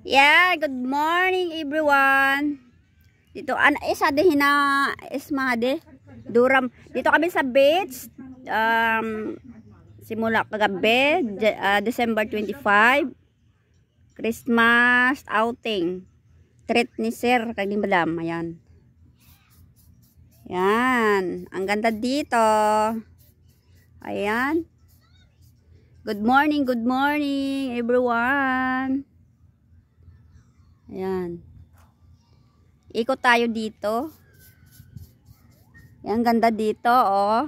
Yeah, good morning everyone. Dito an isa de hina ismade duram. Dito kami sa beach. Um simula kagabi De uh, ah, December 25 Christmas outing. Treat ni Sir kag nimbalam. Ayan. Yan, ang ganda dito. Ayan. Good morning, good morning everyone. Ayan. Ikot tayo dito. Ayan, ganda dito, oh.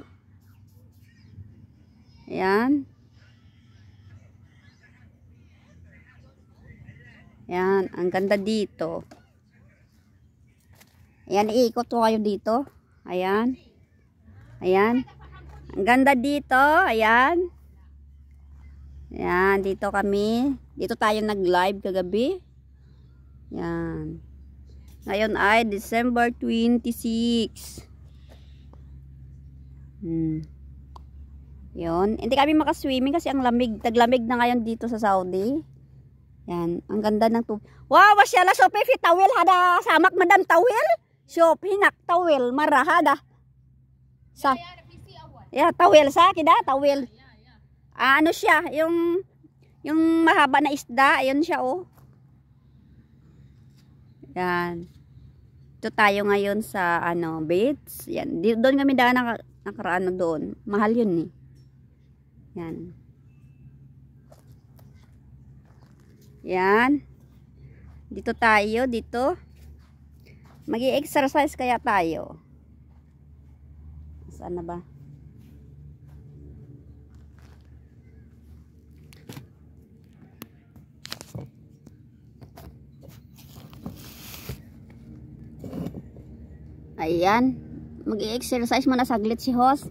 Ayan. Ayan, ang ganda dito. Ayan, iikot tayo kayo dito. Ayan. Ayan. Ang ganda dito. Ayan. Ayan, dito kami. Dito tayo nag-live kagabi. Yan. Ngayon ay December 26. Hmm. Yon. Hindi kami makaswimming kasi ang lamig. Taglamig na ngayon dito sa Saudi. Yan. Ang ganda ng tubig. Wow! Wasyala shopping Fit tawil hada. Samak madam tawil. Shop hinak tawil. Mara hada. Sa Yeah, tawil sa akin da, ah, tawil. Ah, ano siya, yung yung mahaba na isda, ayun siya oh. Yan. Ito tayo ngayon sa ano, baits. Yan. Doon kami daan naka, nakaraan doon. Mahal yun eh. Yan. Yan. Dito tayo, dito. mag exercise kaya tayo. Saan na ba? Ayan. Mag-exercise muna saglit si host.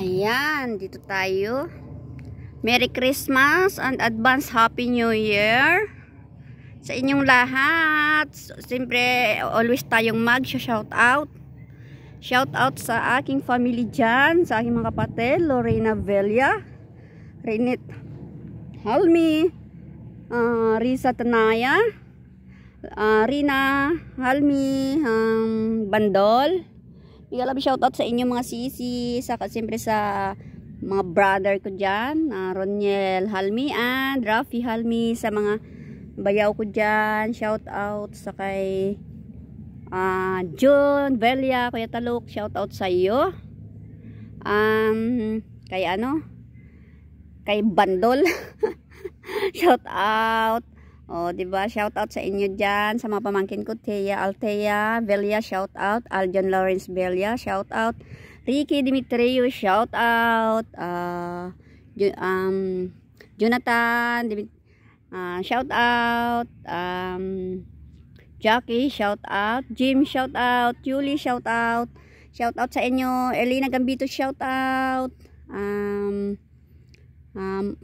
Ayan, dito tayo. Merry Christmas and Advance Happy New Year sa inyong lahat. Siyempre, always tayong mag-shout out. Shout out sa aking family dyan, sa aking mga kapatid, Lorena Velia, Renit Halmi, uh, Risa Tanaya, uh, Rina Halmi, um, Bandol, Big love out sa inyo mga sisi, saka siyempre sa mga brother ko diyan, uh, Roniel Halmi and Rafi Halmi, sa mga bayaw ko diyan. Shout out sa kay uh, John Velia, Kuya Talok, shout out sa iyo. Um, kay ano? Kay Bandol. shout out Oh, di ba? Shout out sa inyo diyan sa mga pamangkin ko, Thea Altea, Velia, shout out, Aljon Lawrence Velia, shout out, Ricky Dimitrio, shout out, uh, um, Jonathan, uh, shout out, um, Jackie, shout out, Jim, shout out, Julie, shout out, shout out sa inyo, Elena Gambito, shout out, um, um,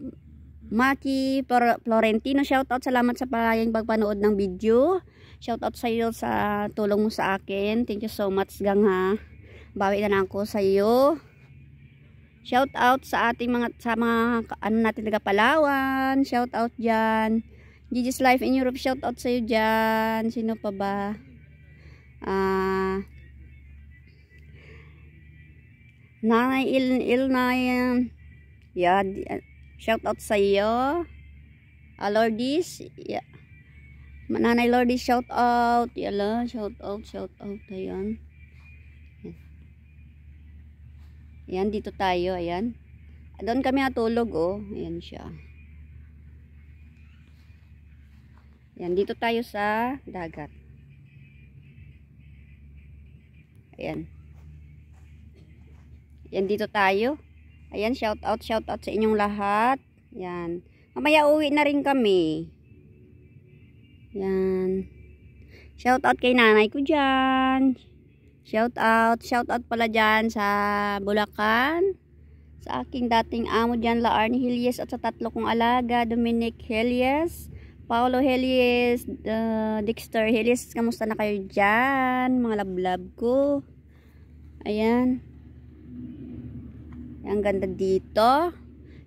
Maki Florentino, shoutout. Salamat sa palayang pagpanood ng video. Shoutout sa iyo sa tulong mo sa akin. Thank you so much, gang ha. Bawi na lang ako sa iyo. Shoutout sa ating mga, sa mga, ano natin, taga Palawan. Shoutout dyan. Gigi's Life in Europe, shoutout sa iyo dyan. Sino pa ba? Ah... Uh, Nanay il il na yan. Yeah, Shout out sa iyo. Uh, ah, Lordis. Yeah. Nanay Lordis, shout out. Yala, shout out, shout out. Ayan. Ayan, dito tayo. Ayan. Ah, doon kami natulog, oh. Ayan siya. Ayan, dito tayo sa dagat. Ayan. Ayan, dito tayo. Ayan, shout out, shout out sa inyong lahat. Yan. Mamaya uwi na rin kami. Yan. Shout out kay nanay ko dyan. Shout out, shout out pala dyan sa Bulacan. Sa aking dating amo dyan, Laarn Helies at sa tatlo kong alaga, Dominic Helies, Paolo Helies, uh, Dexter Helies. Kamusta na kayo dyan, mga love-love ko? Ayan. Ang ganda dito.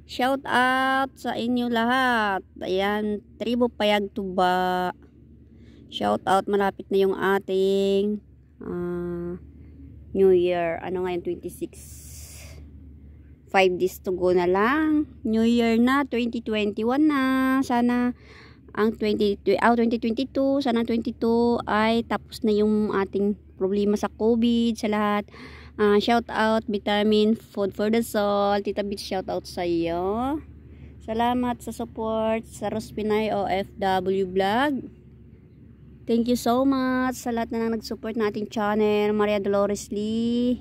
Shout out sa inyo lahat. Ayan, Tribo Payag Tuba. Shout out, malapit na yung ating uh, New Year. Ano ngayon, 26. 5 days to go na lang. New Year na, 2021 na. Sana ang 20, oh, 2022, sana 22 ay tapos na yung ating problema sa COVID, sa lahat. Uh, shout out Vitamin Food for the Soul. Tita Beach, shout out sa iyo. Salamat sa support sa Rospinay OFW Vlog. Thank you so much sa lahat na nag-support na ating channel. Maria Dolores Lee,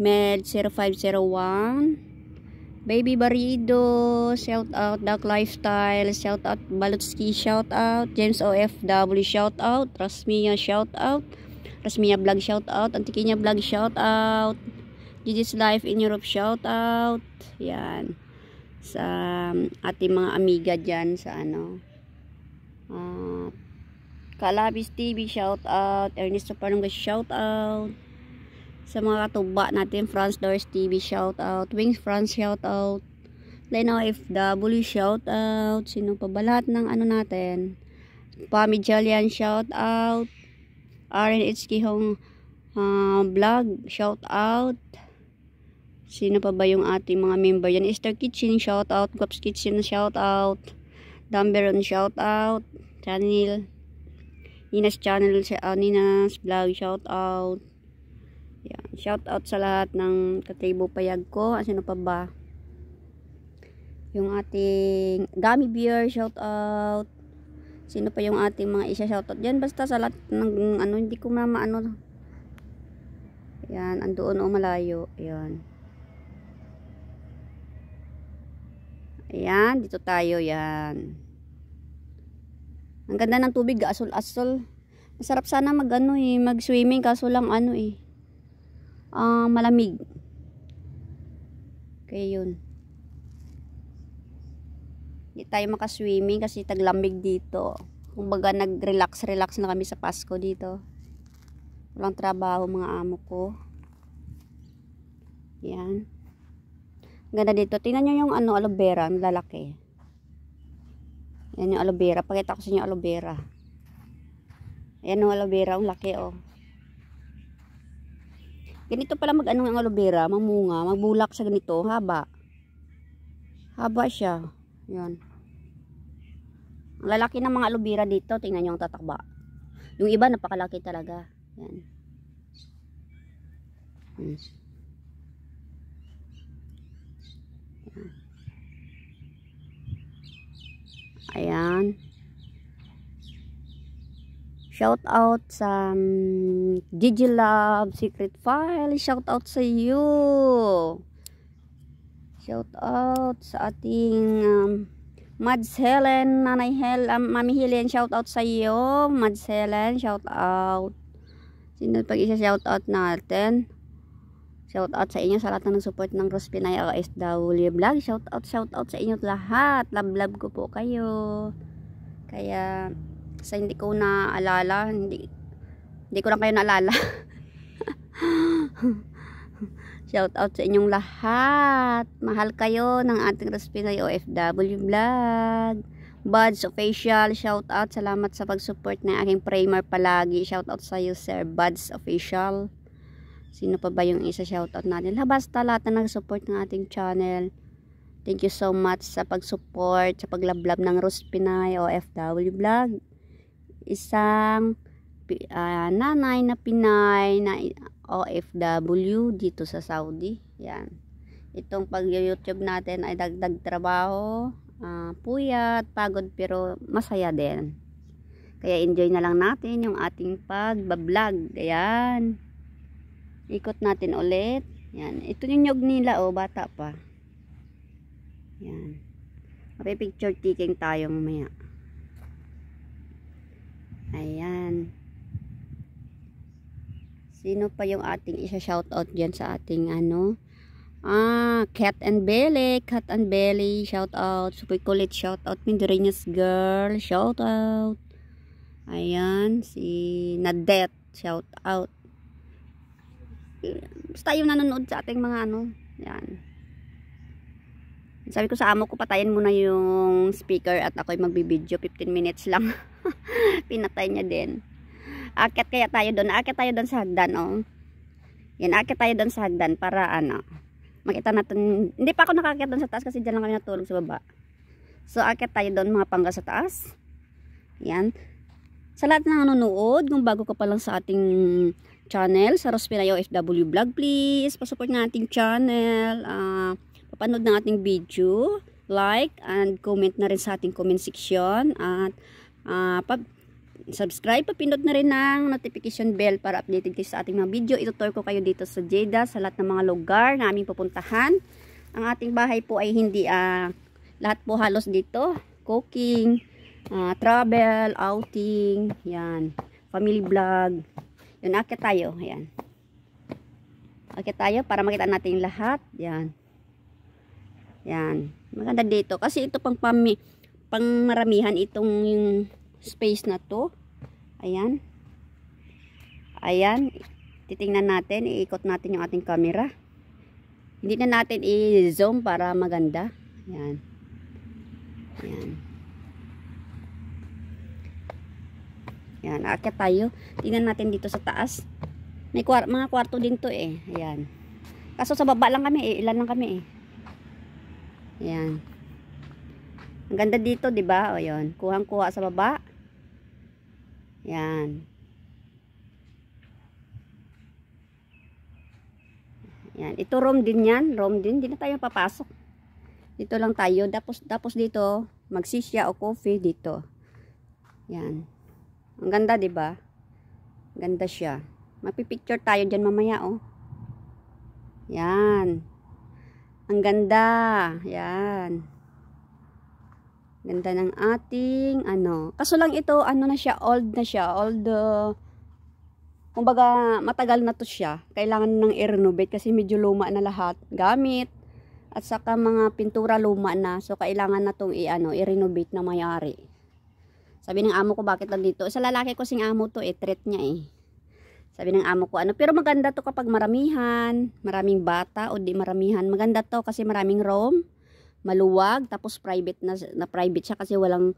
Mel 0501, Baby Barido, shout out Duck Lifestyle, shout out Balutski, shout out James OFW, shout out Rasmia, shout out Rasmina Vlog shout out, Antikinya Vlog shout out, Gigi's Life in Europe shout out. Yan. Sa um, ating mga amiga diyan sa ano. Uh, Kalabis TV shout out, Ernesto Palunga shout out. Sa mga katuba natin, France Doors TV shout out, Wings France shout out. Leno FW shout out. Sino pa ba lahat ng ano natin? Pamidjalian shout out. RNH Kihong uh, ah, vlog. Shout out. Sino pa ba yung ating mga member yan? Easter Kitchen, shout out. Gups Kitchen, shout out. Dumberon, shout out. Channel. Nina's channel, uh, Nina's vlog, shout out. Yan. Shout out sa lahat ng katribo payag ko. Ah, sino pa ba? Yung ating Gummy Beer, shout out sino pa yung ating mga isa-shoutout dyan. Basta sa lahat ng ano, hindi ko na ano Ayan, andoon o malayo. Ayan. Ayan, dito tayo. yan Ang ganda ng tubig, asol-asol. Masarap sana mag ano eh, mag swimming kaso lang ano eh. Uh, malamig. Kaya yun. Hindi tayo makaswimming kasi taglamig dito. Kumbaga nag-relax-relax na kami sa Pasko dito. Walang trabaho mga amo ko. Yan. Ganda dito. Tingnan nyo yung ano, aloe vera. Ang lalaki. Yan yung aloe vera. Pakita ko sa inyo aloe vera. Ayan yung aloe vera. Ang laki oh. Ganito pala mag-ano ang aloe vera. Mamunga. Magbulak sa ganito. Haba. Haba siya. Yan. lalaki ng mga aloe vera dito. Tingnan nyo ang tatakba. Yung iba napakalaki talaga. Yan. Hmm. Ayan. Shout out sa um, Gigi Love Secret File. Shout out sa you. Shout out sa ating um, Mads Helen, Nanay Hel, um, Mami Helen, shout out sa iyo. Mads Helen, shout out. Sino pag isa shout out natin? Shout out sa inyo sa lahat ng support ng Rose Pinay OSW Vlog. Shout out, shout out sa inyo lahat. Love, love ko po kayo. Kaya, sa hindi ko na alala, hindi, hindi ko na kayo naalala. Shout out sa inyong lahat. Mahal kayo ng ating Raspinoy OFW Vlog. Buds Official, shout out. Salamat sa pag-support ng aking primer palagi. Shout out sa iyo, Sir Buds Official. Sino pa ba yung isa shout out natin? La, basta lahat na nag-support ng ating channel. Thank you so much sa pag-support, sa paglablab ng Raspinoy OFW Vlog. Isang uh, nanay na Pinay na OFW dito sa Saudi. Yan. Itong pag-YouTube natin ay dagdag trabaho, uh, puyat, pagod pero masaya din. Kaya enjoy na lang natin yung ating pag-vlog. Ayan. Ikot natin ulit. Yan. Ito yung nyog nila o oh, bata pa. Yan. Mapipicture taking tayo mamaya. Ayan. Sino pa yung ating isa-shoutout dyan sa ating ano? Ah, Cat and Belly. Cat and Belly, shoutout. Super kulit, shoutout. Mindurinas Girl, shoutout. Ayan, si Nadet, shoutout. Basta yung nanonood sa ating mga ano. Yan. Sabi ko sa amo ko, patayin mo na yung speaker at ako'y magbibideo. 15 minutes lang. Pinatay niya din. Akit kaya tayo doon. Akit tayo doon sa hagdan, oh. Yan, akit tayo doon sa hagdan para ano. Makita natin. Hindi pa ako nakakit doon sa taas kasi dyan lang kami natulog sa baba. So, akit tayo doon mga pangga sa taas. Yan. Sa lahat na nanonood, kung bago ka pa lang sa ating channel, sa Rospinayo FW Vlog, please, pasupport na ating channel. Uh, papanood ng ating video, like, and comment na rin sa ating comment section. At, uh, pag subscribe, papindot na rin ng notification bell para updated kayo sa ating mga video. Itutour ko kayo dito sa Jeddah, sa lahat ng mga lugar na aming pupuntahan. Ang ating bahay po ay hindi, uh, lahat po halos dito, cooking, uh, travel, outing, yan, family vlog. Yun, akit tayo, yan. Akit tayo para makita natin lahat, yan. Yan, maganda dito. Kasi ito pang pami, pang maramihan itong yung space na to. Ayan. Ayan. Titingnan natin. Iikot natin yung ating camera. Hindi na natin i-zoom para maganda. Ayan. Ayan. Ayan. Aakyat tayo. Tingnan natin dito sa taas. May kwar mga kwarto din to eh. Ayan. Kaso sa baba lang kami eh. Ilan lang kami eh. Ayan. Ang ganda dito, 'di ba? O 'yon. Kuhang-kuha sa baba. Yan. Yan. Ito room din yan. Room din. Hindi na tayo papasok. Dito lang tayo. Tapos, tapos dito, magsisya o coffee dito. Yan. Ang ganda, di ba Ganda siya. Mapipicture tayo dyan mamaya, oh. Yan. Ang ganda. Yan. Ganda ng ating, ano. Kaso lang ito, ano na siya, old na siya. Old, uh, kumbaga, matagal na to siya. Kailangan ng i-renovate kasi medyo luma na lahat. Gamit. At saka mga pintura luma na. So, kailangan na itong i-ano, i-renovate na mayari. Sabi ng amo ko, bakit nandito? Sa lalaki ko sing amo to, eh, treat niya eh. Sabi ng amo ko, ano, pero maganda to kapag maramihan, maraming bata, o di maramihan. Maganda to kasi maraming room maluwag, tapos private na, na private siya kasi walang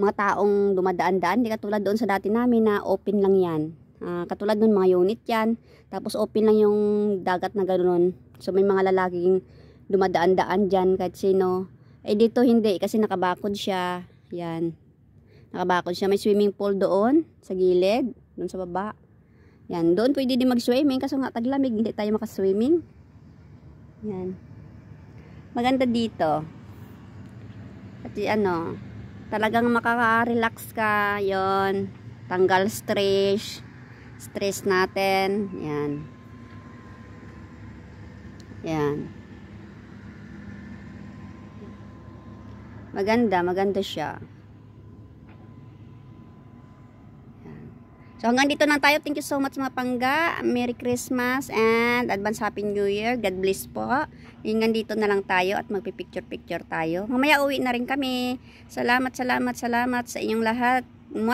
mga taong dumadaan-daan. Di katulad doon sa dati namin na open lang yan. Uh, katulad nun mga unit yan. Tapos open lang yung dagat na ganoon. So may mga lalaking dumadaan-daan dyan kahit sino. Eh dito hindi kasi nakabakod siya. Yan. Nakabakod siya. May swimming pool doon sa gilid. Doon sa baba. Yan. Doon pwede din mag-swimming. kasi nga taglamig hindi tayo makaswimming. Yan maganda dito at ano talagang makaka-relax ka yon tanggal stress stress natin yan yan maganda maganda siya So hanggang dito lang tayo. Thank you so much mga pangga. Merry Christmas and advance Happy New Year. God bless po. Hanggang dito na lang tayo at magpipicture-picture tayo. Mamaya uwi na rin kami. Salamat, salamat, salamat sa inyong lahat.